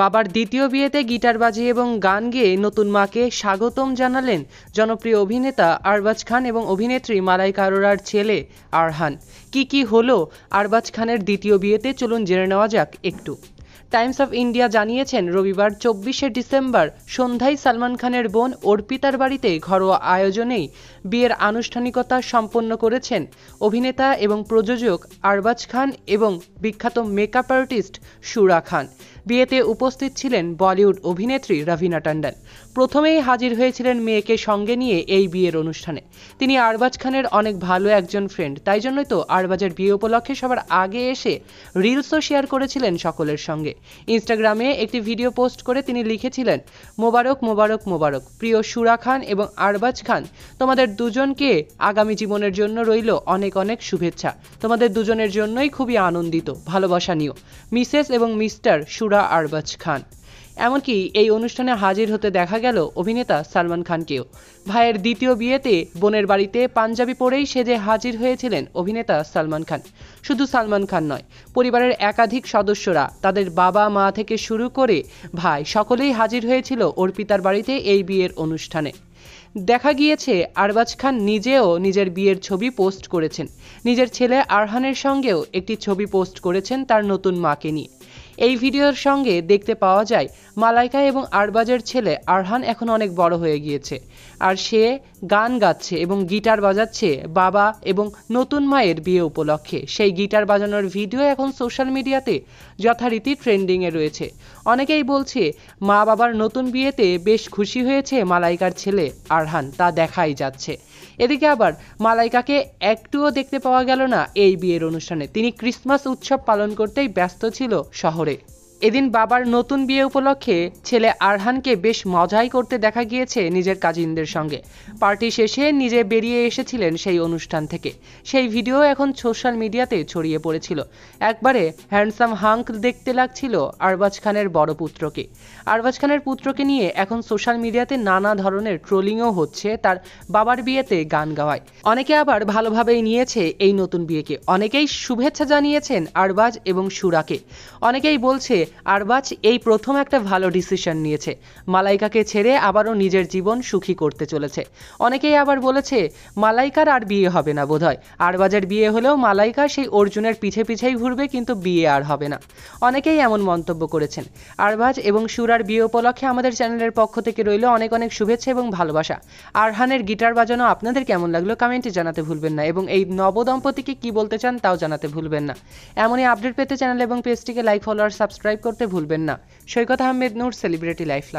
বাবার দ্বিতীয় বিয়েতে গিটার বাজিয়ে এবং গান গেয়ে নতুন মাকে স্বাগতম জানালেন জনপ্রিয় অভিনেতা আরবাজ খান এবং অভিনেত্রী মালাই কারোরার ছেলে আরহান কি কি হলো আরবাজ খানের দ্বিতীয় বিয়েতে চলুন জেনে নেওয়া যাক একটু টাইমস অফ ইন্ডিয়া জানিয়েছেন রবিবার চব্বিশে ডিসেম্বর সন্ধ্যায় সালমান খানের বোন অর্পিতার বাড়িতে ঘরোয়া আয়োজনেই বিয়ের আনুষ্ঠানিকতা সম্পন্ন করেছেন অভিনেতা এবং প্রযোজক আরবাজ খান এবং বিখ্যাত মেকআপ আর্টিস্ট সুরা খান বিয়েতে উপস্থিত ছিলেন বলিউড অভিনেত্রী রাভিনা টান্ডন প্রথমেই হাজির হয়েছিলেন মেয়েকে সঙ্গে নিয়ে এই বিয়ের অনুষ্ঠানে তিনি আরবাজ খানের অনেক ভালো একজন ফ্রেন্ড তাই জন্যই তো আরবাজের বিয়ে উপলক্ষে সবার আগে এসে রিলসও শেয়ার করেছিলেন সকলের সঙ্গে ইনস্টাগ্রামে একটি ভিডিও পোস্ট করে তিনি লিখেছিলেন মোবারক মোবারক মোবারক প্রিয় সুরা খান এবং আরবাজ খান তোমাদের দুজনকে আগামী জীবনের জন্য রইল অনেক অনেক শুভেচ্ছা তোমাদের দুজনের জন্যই খুবই আনন্দিত ভালোবাসা নিও মিসেস এবং মিস্টার সুরা আরবাজ খান এমনকি এই অনুষ্ঠানে হাজির হতে দেখা গেল অভিনেতা সালমান খানকেও ভাইয়ের দ্বিতীয় বিয়েতে বোনের বাড়িতে পাঞ্জাবি পরেই সেজে হাজির হয়েছিলেন অভিনেতা সালমান খান শুধু সালমান খান নয় পরিবারের একাধিক সদস্যরা তাদের বাবা মা থেকে শুরু করে ভাই সকলেই হাজির হয়েছিল অর্পিতার বাড়িতে এই বিয়ের অনুষ্ঠানে দেখা গিয়েছে আরবাজ খান নিজেও নিজের বিয়ের ছবি পোস্ট করেছেন নিজের ছেলে আরহানের সঙ্গেও একটি ছবি পোস্ট করেছেন তার নতুন মাকে নিয়ে এই ভিডিওর সঙ্গে দেখতে পাওয়া যায় মালাইকা এবং আরবাজের ছেলে আরহান এখন অনেক বড় হয়ে গিয়েছে আর সে গান গাচ্ছে এবং গিটার বাজাচ্ছে বাবা এবং নতুন মায়ের বিয়ে উপলক্ষে সেই গিটার বাজানোর ভিডিও এখন সোশ্যাল মিডিয়াতে যথারীতি ট্রেন্ডিংয়ে রয়েছে অনেকেই বলছে মা বাবার নতুন বিয়েতে বেশ খুশি হয়েছে মালাইকার ছেলে আরহান তা দেখাই যাচ্ছে এদিকে আবার মালাইকাকে একটুও দেখতে পাওয়া গেল না এই বিয়ের অনুষ্ঠানে তিনি ক্রিসমাস উৎসব পালন করতেই ব্যস্ত ছিল শহর contrôler. এদিন বাবার নতুন বিয়ে উপলক্ষে ছেলে আরহানকে বেশ মজাই করতে দেখা গিয়েছে নিজের কাজিনদের সঙ্গে পার্টি শেষে নিজে বেরিয়ে এসেছিলেন সেই অনুষ্ঠান থেকে সেই ভিডিও এখন সোশ্যাল মিডিয়াতে ছড়িয়ে পড়েছিল একবারে হ্যান্ডসাম হাঙ্ক দেখতে লাগছিল আরবাজ খানের বড় পুত্রকে আরবাজ খানের পুত্রকে নিয়ে এখন সোশ্যাল মিডিয়াতে নানা ধরনের ট্রোলিংও হচ্ছে তার বাবার বিয়েতে গান গাওয়ায় অনেকে আবার ভালোভাবেই নিয়েছে এই নতুন বিয়েকে অনেকেই শুভেচ্ছা জানিয়েছেন আরবাজ এবং সুরাকে অনেকেই বলছে আরবাজ এই প্রথম একটা ভালো ডিসিশন নিয়েছে মালাইকাকে ছেড়ে আবারও নিজের জীবন সুখী করতে চলেছে অনেকেই আবার বলেছে মালাইকার আর বিয়ে হবে না বোধহয় আরবাজের বিয়ে হলেও মালাইকা সেই অর্জুনের পিছে পিছেই ঘুরবে কিন্তু বিয়ে আর হবে না অনেকেই এমন মন্তব্য করেছেন আরবাজ এবং সুরার বিয়ে উপলক্ষে আমাদের চ্যানেলের পক্ষ থেকে রইল অনেক অনেক শুভেচ্ছা এবং ভালোবাসা আরহানের গিটার বাজানো আপনাদের কেমন লাগলো কমেন্টে জানাতে ভুলবেন না এবং এই নবদম্পতিকে কি বলতে চান তাও জানাতে ভুলবেন না এমনই আপডেট পেতে চ্যানেল এবং পেজটিকে লাইক ফলো আর সাবস্ক্রাইব সাবস্ক্রাইব করতে ভুলবেন না সৈকত আহমেদ নূর সেলিব্রিটি লাইফ